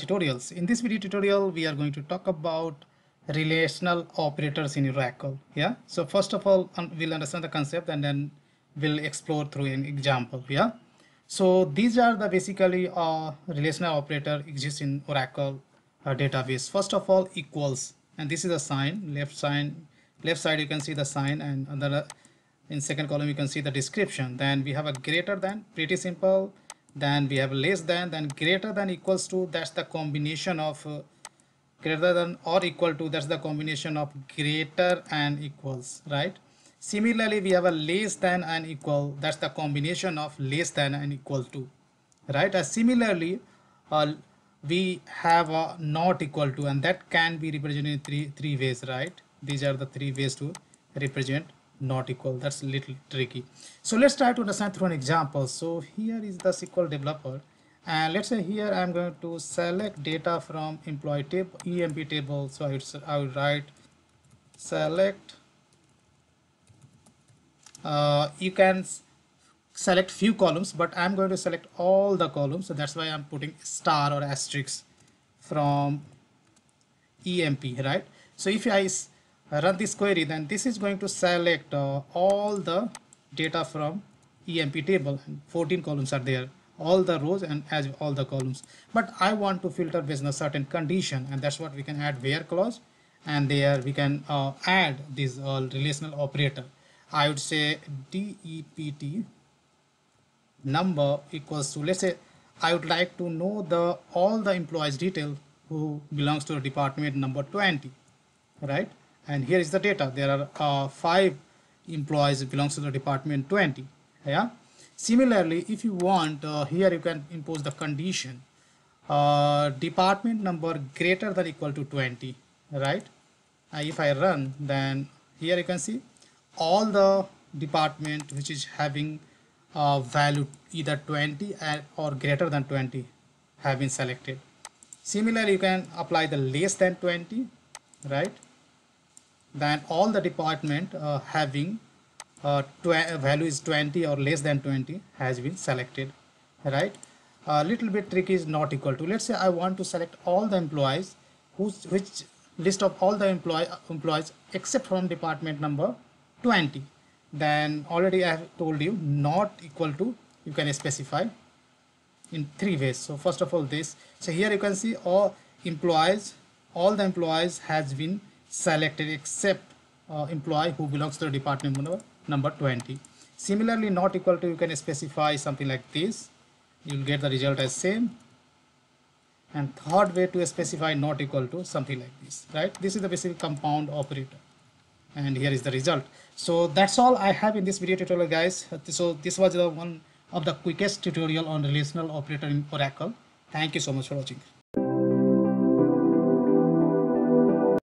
tutorials. In this video tutorial, we are going to talk about relational operators in Oracle. Yeah. So first of all, um, we'll understand the concept and then we'll explore through an example. Yeah. So these are the basically uh, relational operator exists in Oracle uh, database. First of all, equals, and this is a sign, left sign, left side you can see the sign and other in second column you can see the description. Then we have a greater than, pretty simple then we have less than then greater than equals to that's the combination of uh, greater than or equal to that's the combination of greater and equals right similarly we have a less than and equal that's the combination of less than and equal to right uh, similarly uh, we have a not equal to and that can be represented in three three ways right these are the three ways to represent not equal that's a little tricky so let's try to understand through an example so here is the sql developer and let's say here i'm going to select data from employee table emp table so i would, I would write select uh, you can select few columns but i'm going to select all the columns so that's why i'm putting star or asterisk from emp right so if i run this query then this is going to select uh, all the data from emp table 14 columns are there all the rows and as all the columns but i want to filter based on a certain condition and that's what we can add where clause and there we can uh, add this uh, relational operator i would say dept number equals to let's say i would like to know the all the employees detail who belongs to the department number 20 right and here is the data there are uh, five employees belongs to the department 20 yeah similarly if you want uh, here you can impose the condition uh, department number greater than equal to 20 right uh, if I run then here you can see all the department which is having uh, value either 20 or greater than 20 have been selected. Similarly, you can apply the less than 20, right? Then all the department uh, having uh, uh, value is 20 or less than 20 has been selected right a little bit tricky is not equal to let's say i want to select all the employees whose which list of all the employee uh, employees except from department number 20 then already i have told you not equal to you can specify in three ways so first of all this so here you can see all employees all the employees has been selected except uh, employee who belongs to the department number, number 20. Similarly, not equal to you can specify something like this. You'll get the result as same. And third way to specify not equal to something like this, right? This is the basic compound operator. And here is the result. So that's all I have in this video tutorial guys. So this was the one of the quickest tutorial on relational operator in Oracle. Thank you so much for watching.